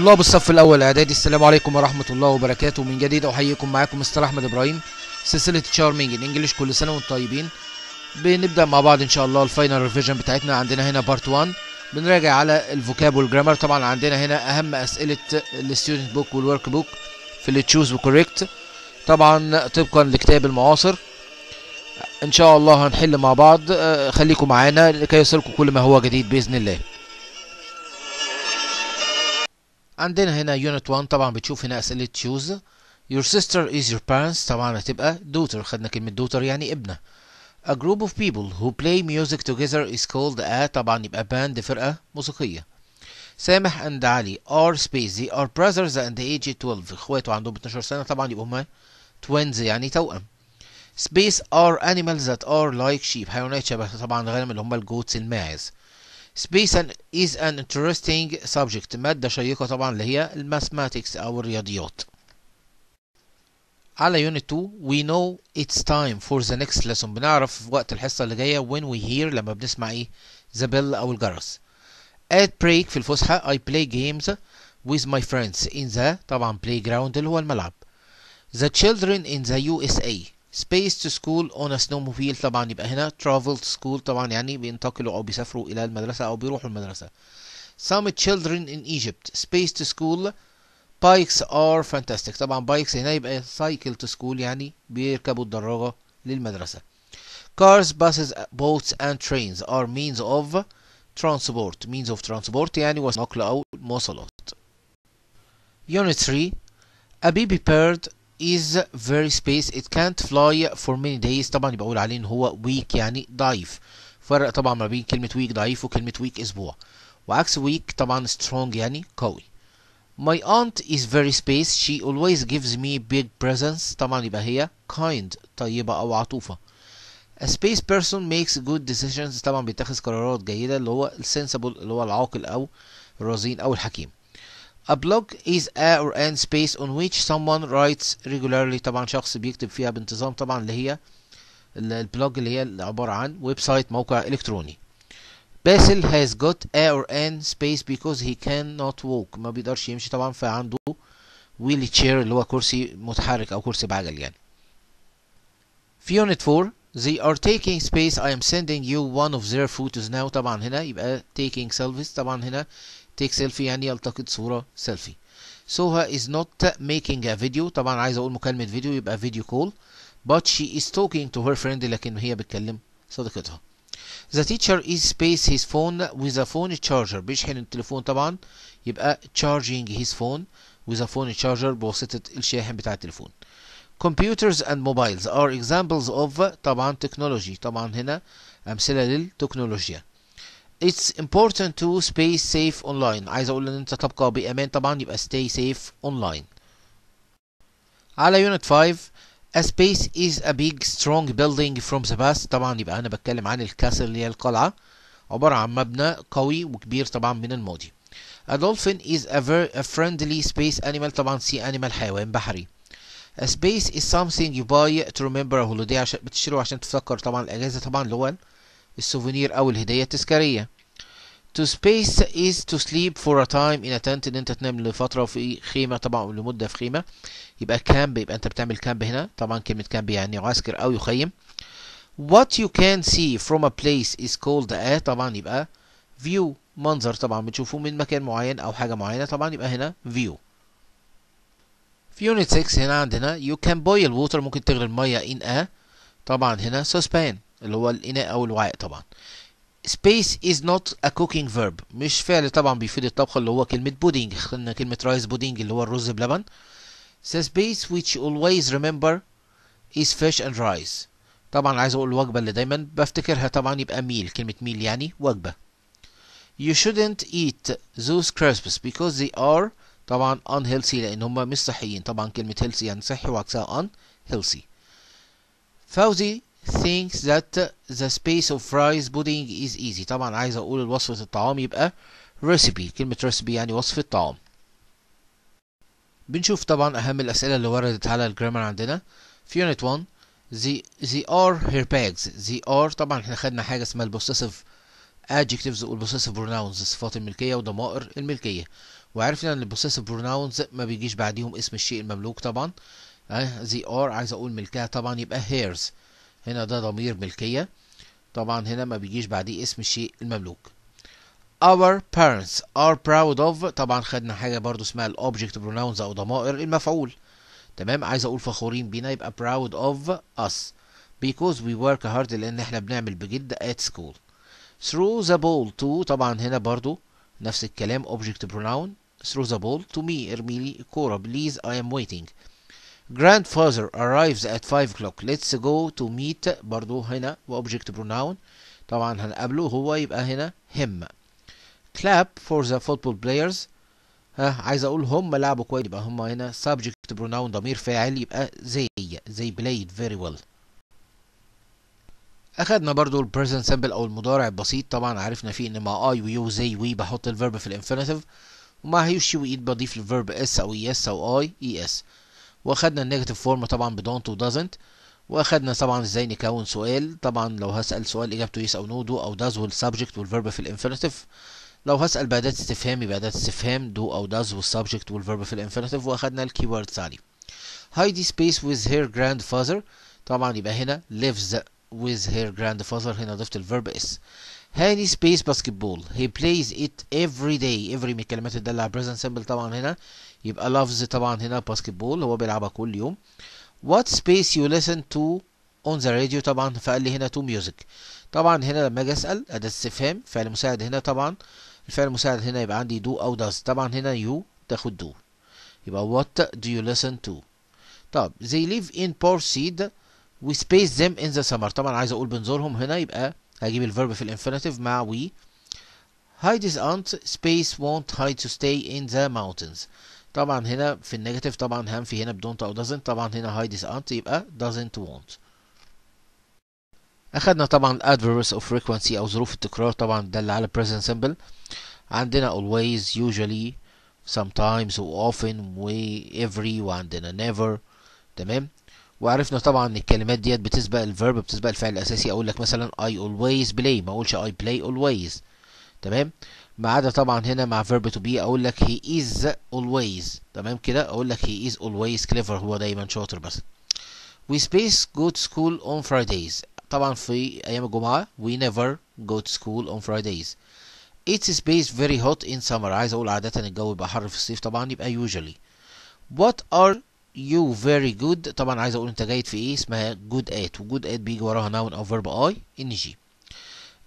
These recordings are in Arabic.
طلاب الصف الاول اعدادي السلام عليكم ورحمه الله وبركاته من جديد احييكم معاكم مستر احمد ابراهيم سلسله تشارمينج الانجليش كل سنه وانتم طيبين بنبدا مع بعض ان شاء الله الفاينل ريفيجن بتاعتنا عندنا هنا بارت 1 بنراجع على الفوكاب والجرامر طبعا عندنا هنا اهم اسئله الستودنت بوك والورك بوك في اللي تشوز وكوريكت طبعا طبقا لكتاب المعاصر ان شاء الله هنحل مع بعض آه، خليكم معانا لكي يصلكم كل ما هو جديد باذن الله عندنا هنا يونت 1 طبعا بتشوف هنا اسئله تشوز your sister is your parents طبعا هتبقى دوتر خدنا كلمه دوتر يعني ابنه a group of people who play music together is called a طبعا يبقى band فرقه موسيقيه سامح اند علي are space they are brothers and age 12 اخواته عندهم 12 سنه طبعا يبقوا هما twins يعني توأم space are animals that are like sheep حيوانات شبه طبعا الغنم اللي هما الجوتس الماعز سبيس is an interesting subject مادة شيقة طبعا اللي هي الماثماتكس أو الرياضيات على Unit 2 we know it's time for the next lesson بنعرف وقت الحصة اللي جاية when we hear لما بنسمع ايه the bell أو الجرس at break في الفسحة I play games with my friends in the طبعا playground اللي هو الملعب the children in the USA سبيس تو سكول اون سنوموبيل طبعا يبقى هنا ترافل تو سكول طبعا يعني بينتقلوا او بيسافروا الى المدرسه او بيروحوا المدرسه some children in Egypt space to school bikes are fantastic طبعا bikes هنا يبقى cycle to school يعني بيركبوا الدراجه للمدرسه cars buses boats and trains are means of transport means of transport يعني وسيلة نقل أو مواصلات unit 3 a baby bird is very space it can't fly for many days طبعا يبقى اقول عليه ان هو weak يعني ضعيف فرق طبعا ما بين كلمة weak ضعيف وكلمة weak اسبوع وعكس weak طبعا strong يعني قوي My aunt is very space she always gives me big presents طبعا يبقى هي kind طيبة أو عطوفة A space person makes good decisions طبعا بيتخذ قرارات جيدة اللي هو sensible اللي هو العاقل أو الرزين أو الحكيم A blog is a or an space on which someone writes regularly طبعا شخص بيكتب فيها بانتظام طبعا اللي هي البلوج اللي هي عبارة عن ويب سايت موقع إلكتروني باسل has got a or an space because he cannot walk ما بيقدرش يمشي طبعا فعنده wheel chair اللي هو كرسي متحرك أو كرسي بعجل يعني في unit 4 They are taking space I am sending you one of their photos now طبعا هنا يبقى taking selfies طبعا هنا take selfie يعني التقط صورة selfie Soha is not making a video طبعا عايز اقول مكالمة فيديو يبقى video call but she is talking to her friend لكن هي بتكلم صديقتها The teacher is space his phone with a phone charger بيشحن التليفون طبعا يبقى charging his phone with a phone charger بواسطة الشاحن بتاع التليفون. Computers and mobiles are examples of طبعا technology طبعا هنا أمثلة للتكنولوجيا. It's important to stay safe online عايز اقول ان انت تبقى بامان طبعا يبقى stay safe online على unit 5 A space is a big strong building from the past طبعا يبقى انا بتكلم عن الكاسل اللي هي القلعة عبارة عن مبنى قوي وكبير طبعا من الماضي A dolphin is a, very, a friendly space animal طبعا سي animal حيوان بحري A space is something you buy to remember a holiday عشان بتشتريه عشان تفكر طبعا الاجازة طبعا اللي هو السوفينير أو الهدية التذكارية to space is to sleep for a time in a tent ان انت تنام لفتره في خيمه طبعا لمده في خيمه يبقى كامب يبقى انت بتعمل كامب هنا طبعا كلمه كامب يعني يعسكر او يخيم what you can see from a place is called a طبعا يبقى view منظر طبعا بتشوفه من مكان معين او حاجه معينه طبعا يبقى هنا view في unit 6 هنا عندنا you can boil water ممكن تغلي الميه in a طبعا هنا suspend اللي هو الإناء أو الوعاء طبعا space is not a cooking verb مش فعل طبعا بيفيد الطبخ اللي هو كلمة pudding خلنا كلمة rice pudding اللي هو الرز بلبن the space which always remember is fish and rice طبعا عايز اقول الوجبة اللي دايما بفتكرها طبعا يبقى ميل كلمة ميل يعني وجبة you shouldn't eat those crisps because they are طبعا unhealthy لان هم مش صحيين طبعا كلمة healthy يعني صحي وعكسها unhealthy فوزي thinks that the space of rice pudding is easy طبعا عايز اقول وصفة الطعام يبقى recipe كلمة recipe يعني وصفة طعام بنشوف طبعا اهم الاسئلة اللي وردت على الجرامر عندنا في unit 1 the the are her bags the are طبعا احنا خدنا حاجة اسمها possessive adjectives possessive pronouns صفات الملكية وضمائر الملكية وعرفنا ان possessive pronouns ما بيجيش بعديهم اسم الشيء المملوك طبعا آه، the are عايز اقول ملكها طبعا يبقى hers هنا ده ضمير ملكية طبعا هنا ما بيجيش بعديه اسم الشيء المملوك our parents are proud of طبعا خدنا حاجة برضو اسمها الأوبجكت بروناونز أو ضمائر المفعول تمام عايز أقول فخورين بينا يبقى proud of us because we work hard لأن احنا بنعمل بجد at school through the ball to طبعا هنا برضو نفس الكلام object pronoun through the ball to me ارميلي الكورة please I am waiting grandfather arrives at 5 o'clock let's go to meet برضو هنا object pronoun طبعا هنقابله هو يبقى هنا him clap for the football players ها عايز اقول هم لعبوا كويس يبقى هم هنا subject pronoun ضمير فاعل يبقى they they played very well اخدنا برضو present simple او المضارع البسيط طبعا عرفنا فيه ان مع I و you زي we بحط الفيرب في الانفينيتيف ومع he she we it بضيف الفيرب اس او اس e او I es واخدنا النيجاتيف فورم طبعا بدونت ودازنت واخدنا طبعا ازاي نكون سؤال طبعا لو هسأل سؤال اجابته يس او نو دو او داز والسبجكت والفيرب في الانفينيتيف لو هسأل بأداة استفهام يبقى أداة استفهام دو أو داز والسبجكت والفيرب في الانفينيتيف واخدنا الكيوردز ثاني هايدي سبيس ويز هير جراند فاذر طبعا يبقى هنا ويز هير جراند فاذر هنا ضفت الفيرب اس. هاني سبيس باسكت بول هي بلايز ات افري داي افري من الكلمات اللي على present simple طبعا هنا يبقى لفظ طبعا هنا باسكتبول هو بيلعبها كل يوم وات سبيس يو listen تو اون ذا راديو طبعا فقال لي هنا تو ميوزك طبعا هنا لما اجي اسال اداه استفهام فعل مساعد هنا طبعا الفعل المساعد هنا يبقى عندي دو او داز طبعا هنا يو تاخد دو يبقى وات دو يو listen تو طب they live in poor seed we space them in the summer طبعا عايز اقول بنزورهم هنا يبقى هجيب الفيرب في الانفينيتيف مع وي hide his aunt space won't hide to stay in the mountains طبعا هنا في النيجاتيف طبعا هنفي هنا بدونت او دازنت طبعا هنا هاي ديس انت يبقى دازنت وونت اخدنا طبعا adverse اوف frequency او ظروف التكرار طبعا ده اللي على present simple عندنا always usually sometimes و often و every وعندنا never تمام وعرفنا طبعا ان الكلمات ديت بتسبق الفيرب بتسبق الفعل الاساسي اقول لك مثلا I always play ما اقولش I play always تمام ما عدا طبعا هنا مع فيرب تو بي اقول لك هي از اولويز تمام كده اقول لك هي از اولويز كليفر هو دايما شاطر بس وي سبيس جو تو سكول اون فرايديز طبعا في ايام الجمعه وي نيفر جو تو سكول اون فرايديز It's space very hot in summer عايز اقول عادة الجو بيبقى حر في الصيف طبعا يبقى usually What are you very good طبعا عايز اقول انت جيد في ايه اسمها good at وجود at بيجي وراها noun او verb I NG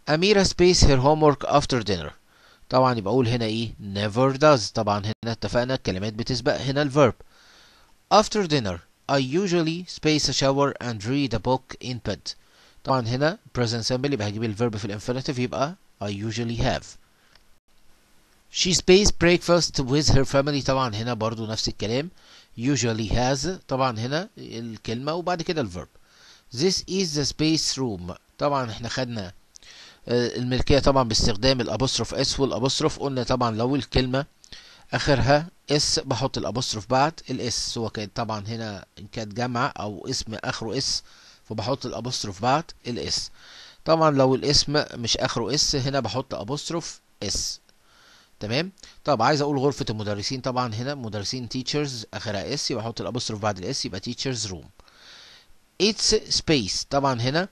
Amira space her homework after dinner طبعا بقول هنا إيه never does طبعا هنا اتفقنا الكلمات بتسبق هنا الverb after dinner I usually space a shower and read a book in bed طبعا هنا present simple يبقى هجيب الverb في infinitive يبقى I usually have she space breakfast with her family طبعا هنا برضو نفس الكلام usually has طبعا هنا الكلمة وبعد كده الverb this is the space room طبعا احنا خدنا الملكية طبعا باستخدام الابوستروف اس والابوستروف قلنا طبعا لو الكلمة اخرها اس بحط الابوستروف بعد الاس سواء كانت طبعا هنا ان كانت جامعه او اسم اخره اس فبحط الابوستروف بعد الاس طبعا لو الاسم مش اخره اس هنا بحط ابوستروف اس تمام طب عايز اقول غرفه المدرسين طبعا هنا مدرسين تيتشرز اخرها اس يبقى احط الابوستروف بعد الاس يبقى تيتشرز روم اتس سبيس طبعا هنا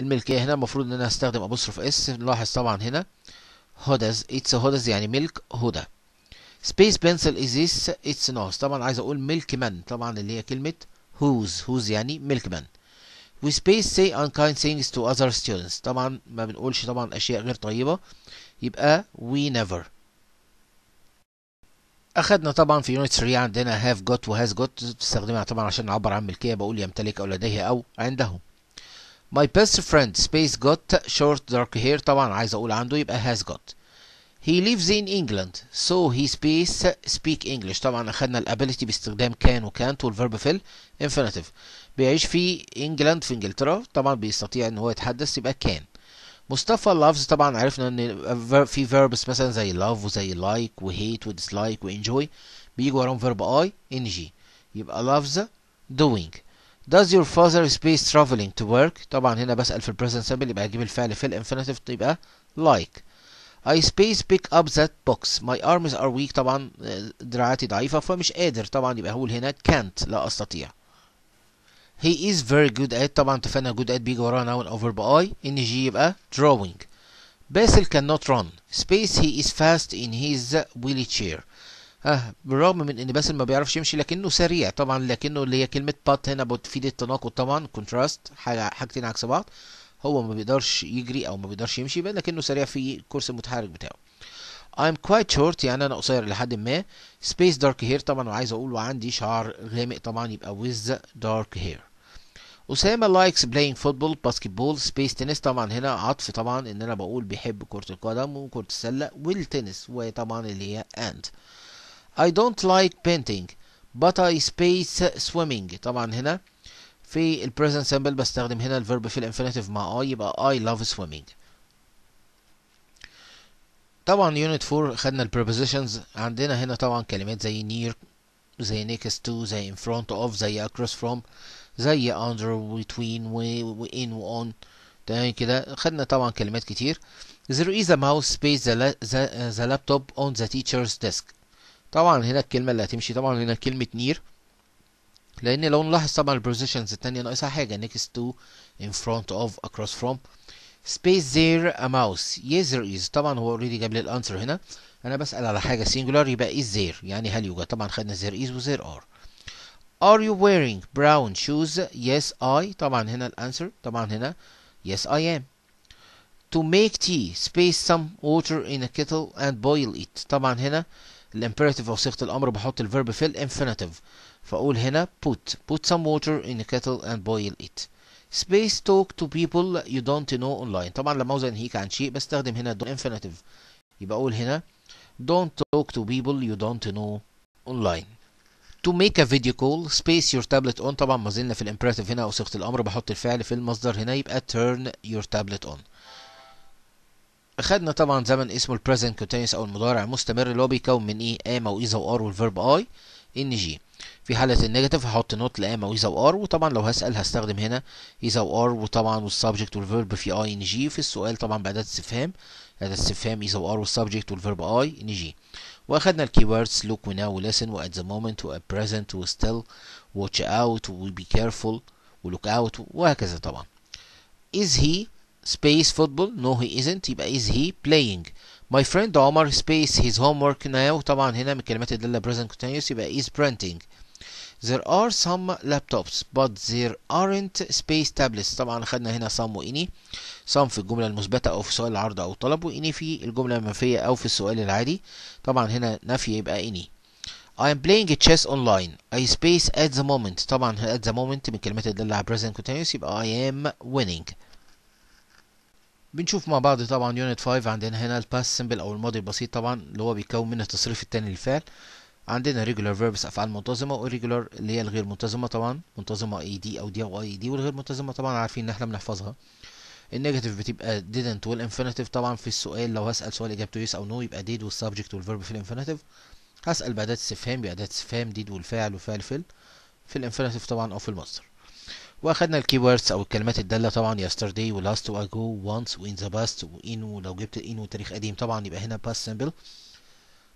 الملكيه هنا المفروض ان انا استخدم ابوستروف اس نلاحظ طبعا هنا هودز اتس هودز يعني ملك هدى سبيس بنسل ازيس اتس ناس طبعا عايز اقول ملك من طبعا اللي هي كلمه هوز هوز يعني ملك من space say unkind things to other students طبعا ما بنقولش طبعا اشياء غير طيبه يبقى we never اخدنا طبعا في يونت 3 عندنا have got و has got بتستخدمها طبعا عشان نعبر عن ملكيه بقول يمتلك او لديه او عنده My best friend space got short dark hair طبعا عايز اقول عنده يبقى has got He lives in England so he speaks speak English طبعا اخدنا الابيليتي باستخدام كان وكانت والفيرب فيل infinitive بيعيش في انجلاند في انجلترا طبعا بيستطيع ان هو يتحدث يبقى كان مصطفى loves طبعا عرفنا ان في فيربس مثلا زي love وزي like وهيت وديسلايك وenjoy بيجي وراهم فيرب i ing يبقى loves doing Does your father space traveling to work؟ طبعا هنا بسأل في present simple يبقى هجيب الفعل في الانفينيتيف يبقى like. I space pick up that box. My arms are weak طبعا دراعاتي ضعيفة فمش قادر طبعا يبقى هقول هنا can't لا أستطيع. He is very good at طبعا اتفقنا good at بيجي وراها noun over by ان جي يبقى drawing. Basil cannot run. Space he is fast in his wheelchair. اه بالرغم من ان باسل ما بيعرفش يمشي لكنه سريع طبعا لكنه اللي هي كلمه بات هنا بتفيد التناقض طبعا كونتراست حاجه حاجتين عكس بعض هو ما بيقدرش يجري او ما بيقدرش يمشي لكنه سريع في الكورس المتحرك بتاعه I'm quite short يعني انا قصير لحد ما space dark hair طبعا وعايز اقول وعندي شعر غامق طبعا يبقى with dark hair أسامة لايكس بلاينج فوتبول باسكتبول سبيس تنس طبعا هنا عطف طبعا إن أنا بقول بيحب كرة القدم وكرة السلة والتنس وطبعا اللي هي أند I don't like painting but I space swimming طبعا هنا في ال present simple بستخدم هنا ال verb في ال infinitive مع I يبقى I love swimming طبعا unit 4 خدنا ال prepositions عندنا هنا طبعا كلمات زي near زي next to زي in front of زي across from زي under وbetween in on تمام كده خدنا طبعا كلمات كتير there is a mouse space the, the, the laptop on the teacher's desk طبعا هنا الكلمة اللي هتمشي طبعا هنا كلمة نير لان لو نلاحظ طبعا البوزيشنز التانية ناقصها حاجة next to in front of across from space there a mouse yes there is طبعا هو اوريدي جاب لي الانسر هنا انا بسأل على حاجة singular يبقى is there يعني هل يوجد طبعا خدنا there is و there are are you wearing brown shoes yes I طبعا هنا الانسر طبعا هنا yes I am to make tea space some water in a kettle and boil it طبعا هنا الامبيراتيف او صيغه الامر بحط الفيرب في الانفينيتيف فاقول هنا put put some water in the kettle and boil it space talk to people you don't know online طبعا لما اوزن انهيك عن شيء بستخدم هنا الانفينيتيف يبقى اقول هنا don't talk to people you don't know online to make a video call space your tablet on طبعا ما زلنا في الامبراتيف هنا او صيغه الامر بحط الفعل في المصدر هنا يبقى turn your tablet on خدنا طبعا زمن اسمه البريزنت كونتينوس او المضارع المستمر اللي هو بيتكون من ايه ا موئذه وار والفيرب اي ان جي في حالة النيجاتيف هحط نوت لآ مويزة وآر وطبعا لو هسأل هستخدم هنا إيزا e وآر وطبعا والسبجكت والفيرب في أي إن جي في السؤال طبعا بأداة استفهام أداة استفهام إيزا وآر والسبجكت والفيرب أي إن جي وأخدنا الكي ووردز لوك وناو ولسن وأت ذا مومنت بريزنت وستيل واتش أوت وبي كيرفول ولوك أوت وهكذا طبعا إز هي space football no he isn't يبقى is he playing my friend عمر space his homework now طبعا هنا من كلمات الدالة present continuous يبقى is printing there are some laptops but there aren't space tablets طبعا خدنا هنا some واني some في الجملة المثبتة أو في سؤال العرض أو الطلب واني في الجملة المنفية أو في السؤال العادي طبعا هنا نفي يبقى اني I am playing chess online. I space at the moment. طبعا at the moment من كلمات الدالة على present continuous يبقى I am winning. بنشوف مع بعض طبعا يونت 5 عندنا هنا الباس سيمبل او الماضي البسيط طبعا اللي هو بيكون من التصريف الثاني للفعل عندنا ريجولار فيربس افعال منتظمه وريجولار اللي هي الغير منتظمه طبعا منتظمه اي e دي او دي او اي دي e والغير منتظمه طبعا عارفين ان احنا بنحفظها النيجاتيف بتبقى didn't والانفينيتيف طبعا في السؤال لو هسال سؤال اجابته يس او نو يبقى did والسبجكت والفيرب في الانفينيتيف هسال باداه استفهام باداه استفهام did والفاعل وفعل فيل في الانفينيتيف طبعا او في المصدر واخدنا الكيوردز او الكلمات الداله طبعا yesterday و last و وان once و in the past و ولو جبت ان وتاريخ قديم طبعا يبقى هنا past simple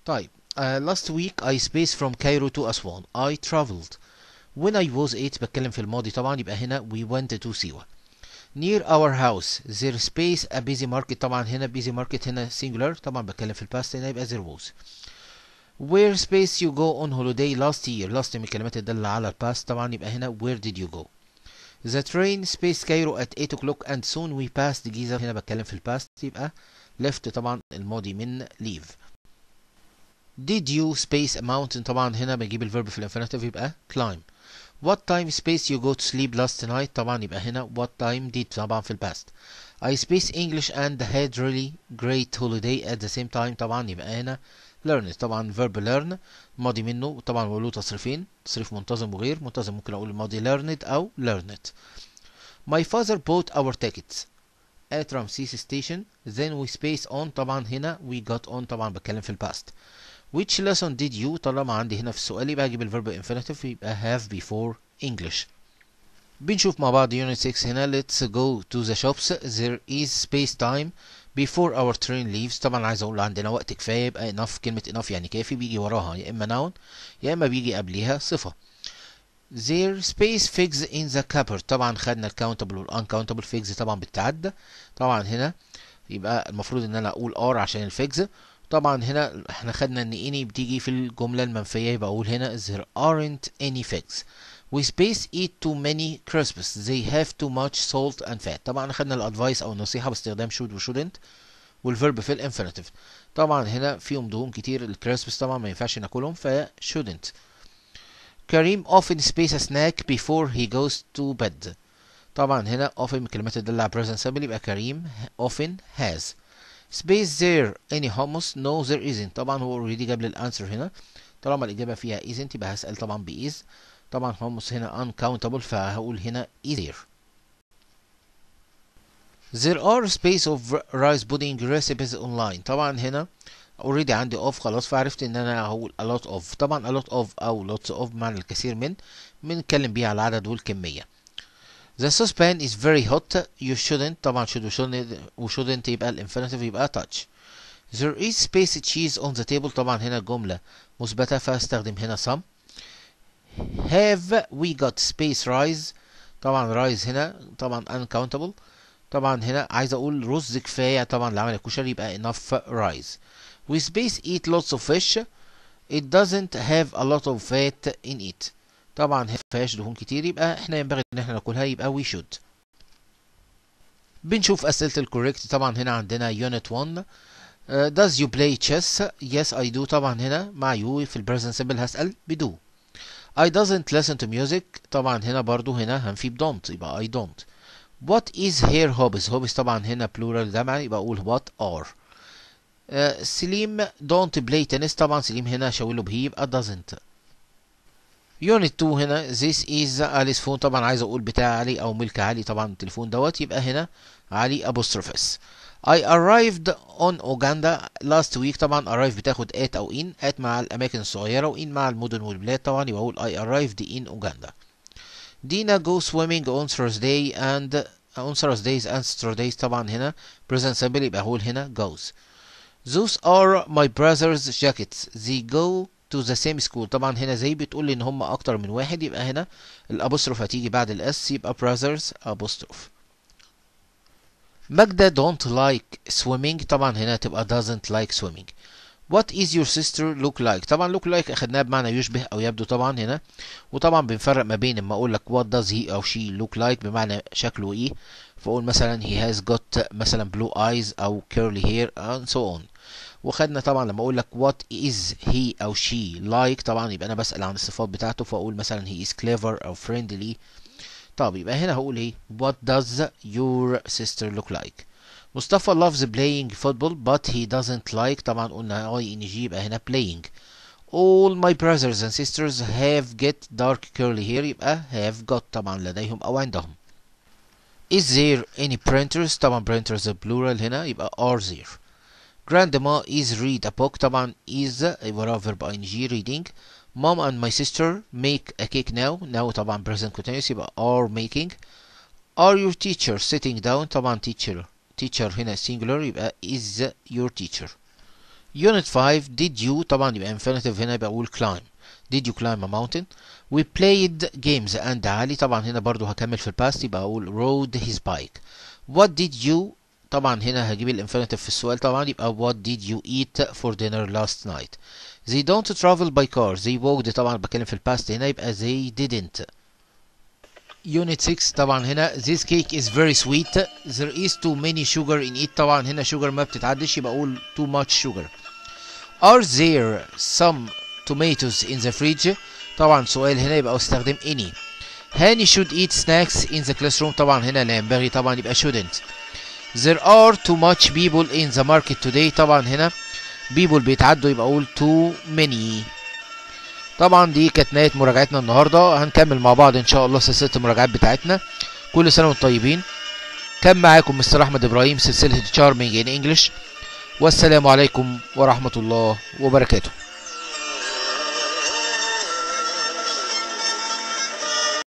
طيب uh, last week I spaced from Cairo to Aswan I traveled when I was 8 بتكلم في الماضي طبعا يبقى هنا we went to سيوة near our house there space a busy market طبعا هنا busy market هنا singular طبعا بتكلم في الباست هنا يبقى there was where space you go on holiday last year last من الكلمات الدالة على الباست طبعا يبقى هنا where did you go The train space Cairo at 8 o'clock and soon we pass the جيزة هنا بتكلم في الباست يبقى left طبعا الماضي من leave Did you space a mountain طبعا هنا بجيب الفيرب في الانفينيتيف يبقى climb What time space you go to sleep last night طبعا يبقى هنا what time did طبعا في الباست I space English and had really great holiday at the same time طبعا يبقى هنا learn طبعا verb learn ماضي منه طبعا بقول له تصريفين تصريف منتظم وغير منتظم ممكن اقول الماضي learned او learned My father bought our tickets at Ramses station then we space on طبعا هنا we got on طبعا بتكلم في الباست which lesson did you طالما عندي هنا في السؤال يبقى اجيب الفيرب infinitive يبقى have before English بنشوف مع بعض unit 6 هنا let's go to the shops there is space time before our train leaves طبعا عايز اقول عندنا وقت كفايه يبقى enough كلمه enough يعني كافي بيجي وراها يا اما noun يا اما بيجي قبليها صفه their space figs in the cupboard طبعا خدنا وال uncountable figs طبعا بتتعدى طبعا هنا يبقى المفروض ان انا اقول ار عشان الفيجز طبعا هنا احنا خدنا ان اني بتيجي في الجمله المنفيه يبقى اقول هنا there aren't any figs with بيس eat too many crisps they have too much salt and fat طبعا خدنا الادفايس او النصيحة باستخدام should و shouldn't والفيرب في الانفينيتيف طبعا هنا فيهم دهون كتير الكريسبس طبعا ما ينفعش ناكلهم ف shouldn't كريم often space a snack before he goes to bed طبعا هنا often من كلمات الدالة على present simple يبقى كريم often has space there any hummus no there isn't طبعا هو already جاب لي الانسر هنا طالما الإجابة فيها isn't يبقى هسأل طبعا ب is طبعا هومس هنا uncountable فهقول هنا easier There are space of rice pudding recipes online طبعا هنا already عندي of خلاص فعرفت ان انا هقول a lot of طبعا a lot of او lots of بمعنى الكثير من بنتكلم بيه على العدد والكمية The saucepan is very hot you shouldn't طبعا should shouldn't وshouldn't يبقى الانفينيتيف يبقى touch There is space cheese on the table طبعا هنا جملة مثبتة فاستخدم هنا some have we got space رايز طبعا رايز هنا طبعا uncountable طبعا هنا عايز اقول رز كفايه طبعا لعمل الكشري يبقى enough رايز we space eat lots of fish it doesn't have a lot of fat in it طبعا ما فيهاش دهون كتير يبقى احنا ينبغي ان احنا ناكلها يبقى we should بنشوف اسئله الكوريكت طبعا هنا عندنا يونت 1 uh, does you play chess yes I do طبعا هنا مع you في البريزنت هسال بدو I doesn't listen to music طبعا هنا برضو هنا هنفيب don't يبقى I don't What is her hobbies hobbies طبعا هنا plural جمع يبقى أقول what are uh, سليم don't play tennis طبعا سليم هنا شاوله به يبقى doesn't Unit 2 هنا this is Alice phone طبعا عايز أقول بتاع علي أو ملك علي طبعا التليفون دوت يبقى هنا علي apostrophes I arrived on Uganda last week طبعا arrive بتاخد at او in at مع الاماكن الصغيره و in مع المدن والبلاد طبعا يبقى اقول I arrived in Uganda. Dina go swimming on Thursday and on Thursdays and Saturdays طبعا هنا present simple يبقى هقول هنا goes Those are my brother's jackets they go to the same school طبعا هنا زي بتقول ان هم اكتر من واحد يبقى هنا الابوستروف هتيجي بعد الاس يبقى brothers apostrophe ماجدة don't like swimming طبعا هنا تبقى doesn't like swimming What is your sister look like طبعا look like اخدناها بمعنى يشبه او يبدو طبعا هنا وطبعا بنفرق ما بين اما اقول لك what does he او she look like بمعنى شكله ايه فاقول مثلا he has got مثلا blue eyes او curly hair and so on وخدنا طبعا لما اقول لك what is he او she like طبعا يبقى انا بسأل عن الصفات بتاعته فاقول مثلا he is clever او friendly طب يبقى هنا هقول ايه what does your sister look like مصطفى loves playing football but he doesn't like طبعا قلنا اي ان جي يبقى هنا playing all my brothers and sisters have get dark curly hair يبقى have got طبعا لديهم او عندهم is there any printers طبعا printers plural هنا يبقى are there grandma is read a book طبعا is a verb ing reading mom and my sister make a cake now now طبعا present continuous يبقى are making are your teacher sitting down طبعا teacher teacher هنا singular يبقى uh, is your teacher unit 5 did you طبعا يبقى infinitive هنا يبقى will climb did you climb a mountain we played games and علي طبعا هنا برضو هكمل في الباست يبقى اقول rode his bike what did you طبعا هنا هجيب الانفينيتيف في السؤال طبعا يبقى what did you eat for dinner last night they don't travel by car they walked طبعا بتكلم في الباست هنا يبقى they didn't unit 6 طبعا هنا this cake is very sweet there is too many sugar in it طبعا هنا sugar ما بتتعدش يبقى اقول too much sugar are there some tomatoes in the fridge طبعا سؤال هنا يبقى استخدم any هاني should eat snacks in the classroom طبعا هنا لا ينبغي طبعا يبقى shouldn't there are too much people in the market today طبعا هنا بيبول بيتعدوا يبقى اقول تو ميني طبعا دي كانت نهايه مراجعتنا النهارده هنكمل مع بعض ان شاء الله سلسله المراجعات بتاعتنا كل سنه وانتم طيبين كان معاكم مستر احمد ابراهيم سلسله تشارمنج ان انجلش والسلام عليكم ورحمه الله وبركاته